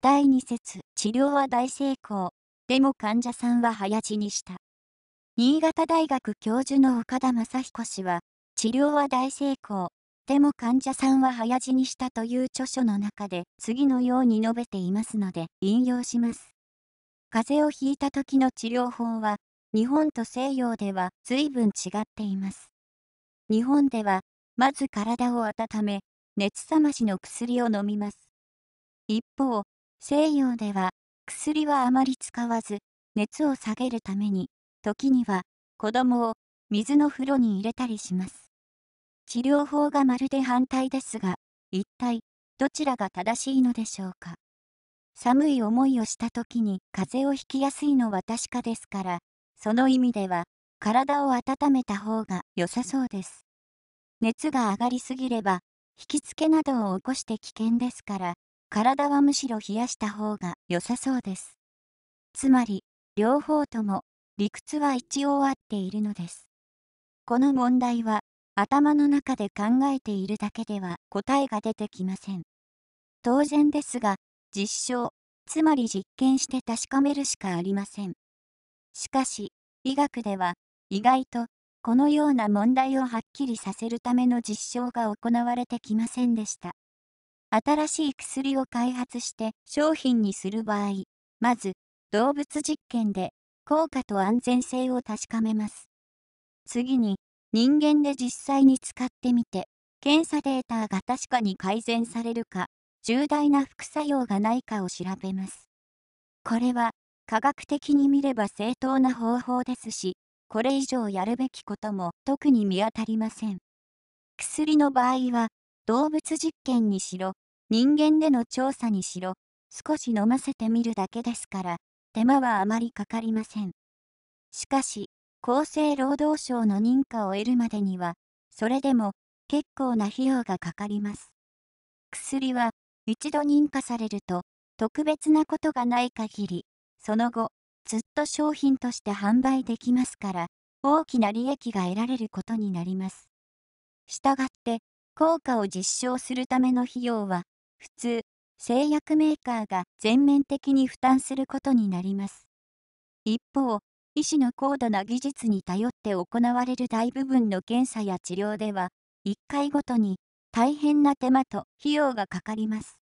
第2節治療は大成功。でも患者さんは早死にした。新潟大学教授の岡田雅彦氏は、治療は大成功。でも患者さんは早死にしたという著書の中で次のように述べていますので引用します。風邪をひいた時の治療法は日本と西洋では随分違っています。日本ではまず体を温め熱冷ましの薬を飲みます。一方、西洋では薬はあまり使わず熱を下げるために時には子供を水の風呂に入れたりします治療法がまるで反対ですが一体どちらが正しいのでしょうか寒い思いをした時に風邪をひきやすいのは確かですからその意味では体を温めた方が良さそうです熱が上がりすぎれば引きつけなどを起こして危険ですから体はむしろ冷やした方が良さそうです。つまり、両方とも理屈は一応合っているのです。この問題は頭の中で考えているだけでは答えが出てきません。当然ですが、実証、つまり実験して確かめるしかありません。しかし、医学では意外とこのような問題をはっきりさせるための実証が行われてきませんでした。新しい薬を開発して商品にする場合、まず動物実験で効果と安全性を確かめます。次に人間で実際に使ってみて、検査データが確かに改善されるか、重大な副作用がないかを調べます。これは科学的に見れば正当な方法ですし、これ以上やるべきことも特に見当たりません。薬の場合は動物実験にしろ、人間での調査にしろ、少し飲ませてみるだけですから、手間はあまりかかりません。しかし、厚生労働省の認可を得るまでには、それでも結構な費用がかかります。薬は、一度認可されると、特別なことがない限り、その後、ずっと商品として販売できますから、大きな利益が得られることになります。したがって、効果を実証するための費用は、普通、製薬メーカーが全面的に負担することになります。一方、医師の高度な技術に頼って行われる大部分の検査や治療では、1回ごとに大変な手間と費用がかかります。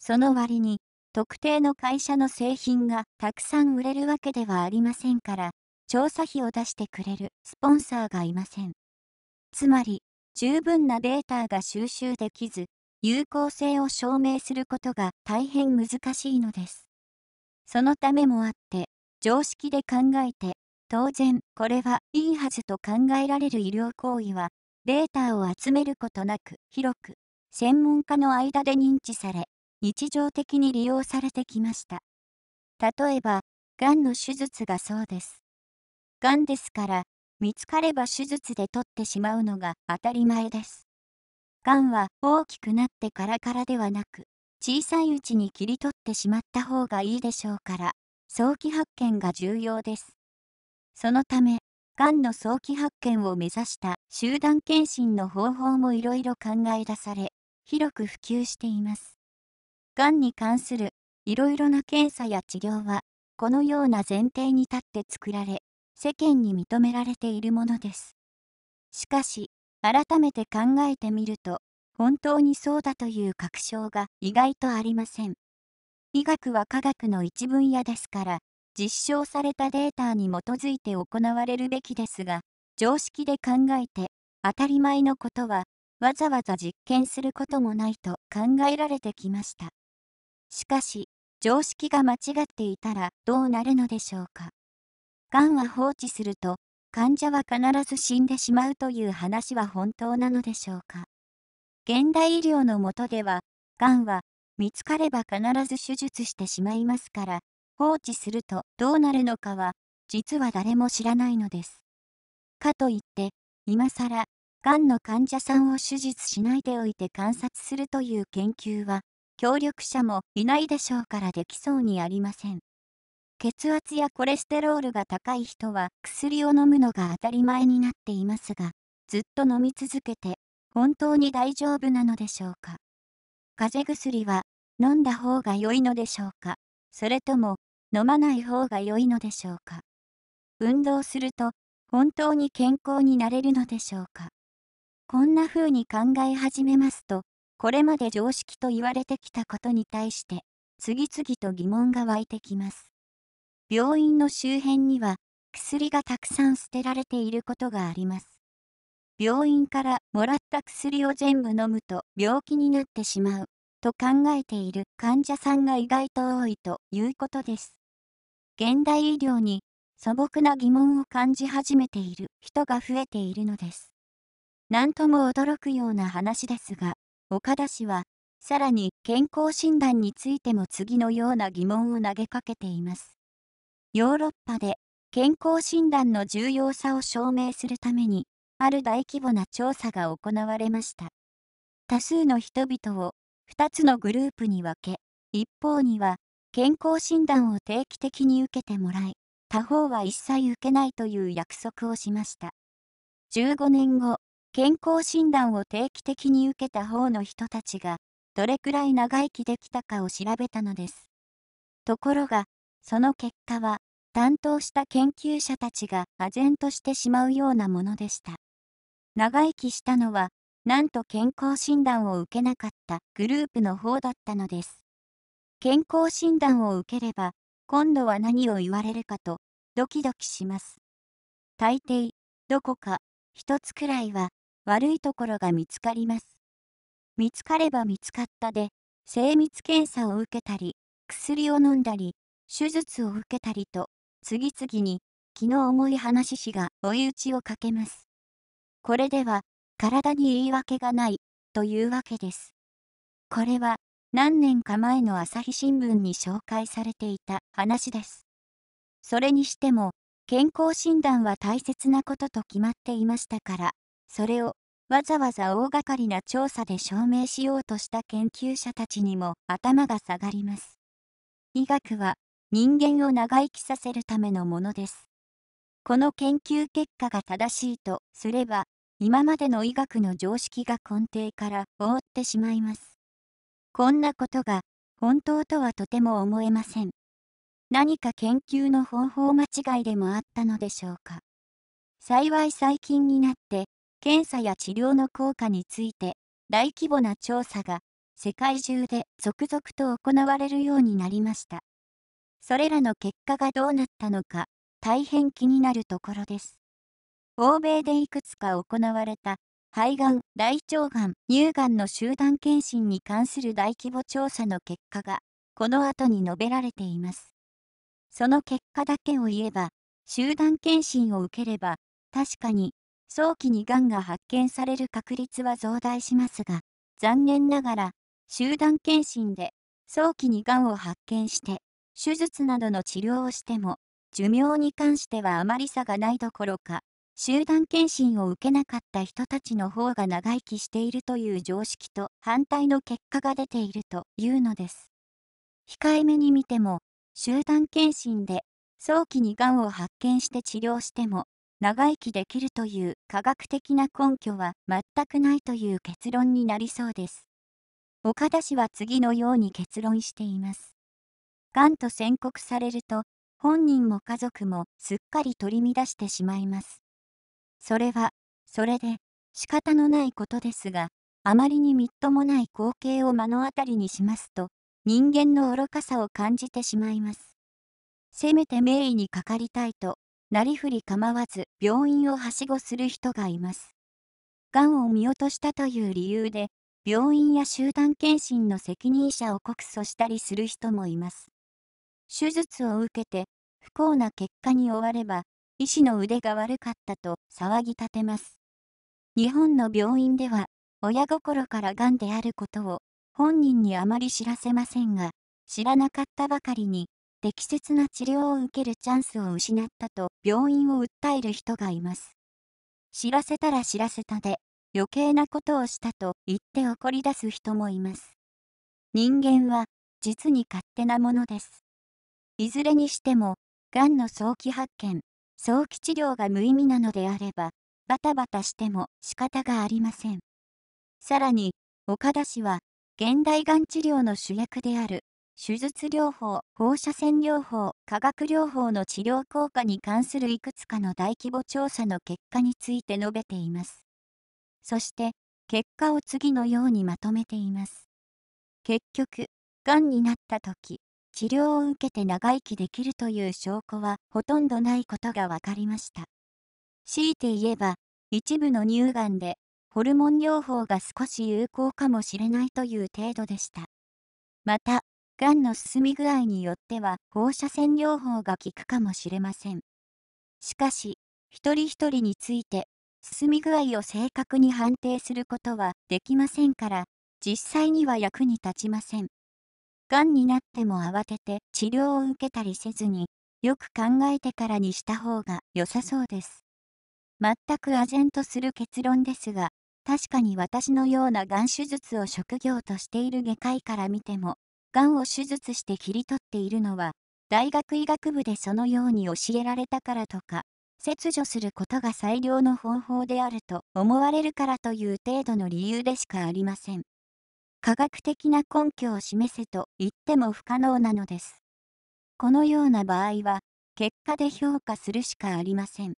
その割に、特定の会社の製品がたくさん売れるわけではありませんから、調査費を出してくれるスポンサーがいません。つまり、十分なデータが収集できず、有効性を証明することが大変難しいのです。そのためもあって、常識で考えて、当然、これはいいはずと考えられる医療行為は、データを集めることなく、広く、専門家の間で認知され、日常的に利用されてきました。例えば、がんの手術がそうです。がんですから、見つかれば手術で取ってしまうのが当たり前です。がんは大きくなってからからではなく、小さいうちに切り取ってしまった方がいいでしょうから、早期発見が重要です。そのため、がんの早期発見を目指した集団検診の方法もいろいろ考え出され、広く普及しています。がんに関するいろいろな検査や治療は、このような前提に立って作られ、世間に認められているものです。しかし、改めて考えてみると、本当にそうだという確証が意外とありません。医学は科学の一分野ですから、実証されたデータに基づいて行われるべきですが、常識で考えて、当たり前のことは、わざわざ実験することもないと考えられてきました。しかし、常識が間違っていたらどうなるのでしょうか。がんは放置すると、患者は必ず死んでしまうという話は本当なのでしょうか。現代医療のもとでは、がんは見つかれば必ず手術してしまいますから、放置するとどうなるのかは、実は誰も知らないのです。かといって、今更、がんの患者さんを手術しないでおいて観察するという研究は、協力者もいないでしょうからできそうにありません。血圧やコレステロールが高い人は薬を飲むのが当たり前になっていますが、ずっと飲み続けて本当に大丈夫なのでしょうか風邪薬は飲んだ方が良いのでしょうかそれとも飲まない方が良いのでしょうか運動すると本当に健康になれるのでしょうかこんな風に考え始めますと、これまで常識と言われてきたことに対して、次々と疑問が湧いてきます。病院の周辺には薬がたくさん捨てられていることがあります。病院からもらった薬を全部飲むと病気になってしまうと考えている患者さんが意外と多いということです。現代医療に素朴な疑問を感じ始めている人が増えているのです。何とも驚くような話ですが、岡田氏は、さらに健康診断についても次のような疑問を投げかけています。ヨーロッパで健康診断の重要さを証明するために、ある大規模な調査が行われました。多数の人々を2つのグループに分け、一方には健康診断を定期的に受けてもらい、他方は一切受けないという約束をしました。15年後、健康診断を定期的に受けた方の人たちが、どれくらい長生きできたかを調べたのです。ところが、その結果は、担当した研究者たちが唖然としてしまうようなものでした。長生きしたのは、なんと健康診断を受けなかったグループの方だったのです。健康診断を受ければ、今度は何を言われるかと、ドキドキします。大抵、どこか、一つくらいは、悪いところが見つかります。見つかれば見つかったで、精密検査を受けたり、薬を飲んだり、手術を受けたりと、次々に気の重い話しが追い打ちをかけます。これでは、体に言い訳がない、というわけです。これは、何年か前の朝日新聞に紹介されていた話です。それにしても、健康診断は大切なことと決まっていましたから、それをわざわざ大掛かりな調査で証明しようとした研究者たちにも頭が下がります。医学は人間を長生きさせるためのものです。この研究結果が正しいとすれば、今までの医学の常識が根底から覆ってしまいます。こんなことが本当とはとても思えません。何か研究の方法間違いでもあったのでしょうか。幸い最近になって、検査や治療の効果について大規模な調査が世界中で続々と行われるようになりました。それらの結果がどうなったのか大変気になるところです。欧米でいくつか行われた肺がん、大腸がん、乳がんの集団検診に関する大規模調査の結果がこの後に述べられています。その結果だけを言えば集団検診を受ければ確かに早期にがんが発見される確率は増大しますが残念ながら集団検診で早期にがんを発見して手術などの治療をしても、寿命に関してはあまり差がないどころか、集団検診を受けなかった人たちの方が長生きしているという常識と反対の結果が出ているというのです。控えめに見ても、集団検診で早期にがんを発見して治療しても、長生きできるという科学的な根拠は全くないという結論になりそうです。岡田氏は次のように結論しています。がんと宣告されると、本人も家族もすっかり取り乱してしまいます。それは、それで、仕方のないことですが、あまりにみっともない光景を目の当たりにしますと、人間の愚かさを感じてしまいます。せめて名医にかかりたいと、なりふり構わず病院をはしごする人がいます。がんを見落としたという理由で、病院や集団検診の責任者を告訴したりする人もいます。手術を受けて不幸な結果に終われば医師の腕が悪かったと騒ぎ立てます。日本の病院では親心からがんであることを本人にあまり知らせませんが知らなかったばかりに適切な治療を受けるチャンスを失ったと病院を訴える人がいます。知らせたら知らせたで余計なことをしたと言って怒り出す人もいます。人間は実に勝手なものです。いずれにしても、がんの早期発見、早期治療が無意味なのであれば、バタバタしても仕方がありません。さらに、岡田氏は、現代がん治療の主役である、手術療法、放射線療法、化学療法の治療効果に関するいくつかの大規模調査の結果について述べています。そして、結果を次のようにまとめています。結局、がんになった時、治療を受けて長生きできるという証拠はほとんどないことが分かりました。強いて言えば、一部の乳がんで、ホルモン療法が少し有効かもしれないという程度でした。また、がんの進み具合によっては放射線療法が効くかもしれません。しかし、一人一人について、進み具合を正確に判定することはできませんから、実際には役に立ちません。がんになっても慌てて治療を受けたりせずに、よく考えてからにした方が良さそうです。全く唖然とする結論ですが、確かに私のようながん手術を職業としている外科医から見ても、がんを手術して切り取っているのは、大学医学部でそのように教えられたからとか、切除することが最良の方法であると思われるからという程度の理由でしかありません。科学的な根拠を示せと言っても不可能なのです。このような場合は、結果で評価するしかありません。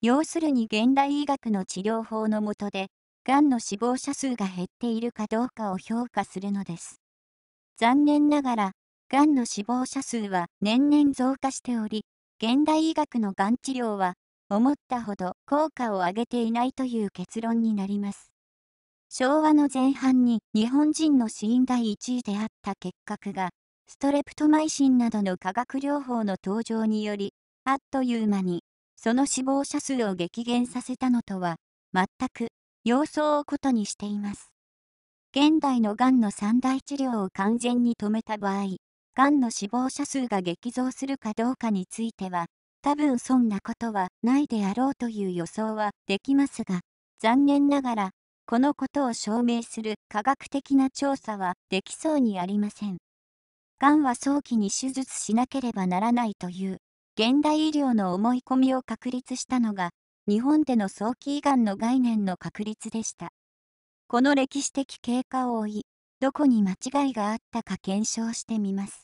要するに現代医学の治療法の下で、がんの死亡者数が減っているかどうかを評価するのです。残念ながら、がんの死亡者数は年々増加しており、現代医学のがん治療は、思ったほど効果を上げていないという結論になります。昭和の前半に日本人の死因第1位であった結核が、ストレプトマイシンなどの化学療法の登場により、あっという間に、その死亡者数を激減させたのとは、全く、様相を異にしています。現代のがんの三大治療を完全に止めた場合、がんの死亡者数が激増するかどうかについては、多分そんなことはないであろうという予想はできますが、残念ながらこのことを証明する科学的な調査はできそうにありません。がんは早期に手術しなければならないという現代医療の思い込みを確立したのが日本での早期胃がんの概念の確立でした。この歴史的経過を追い、どこに間違いがあったか検証してみます。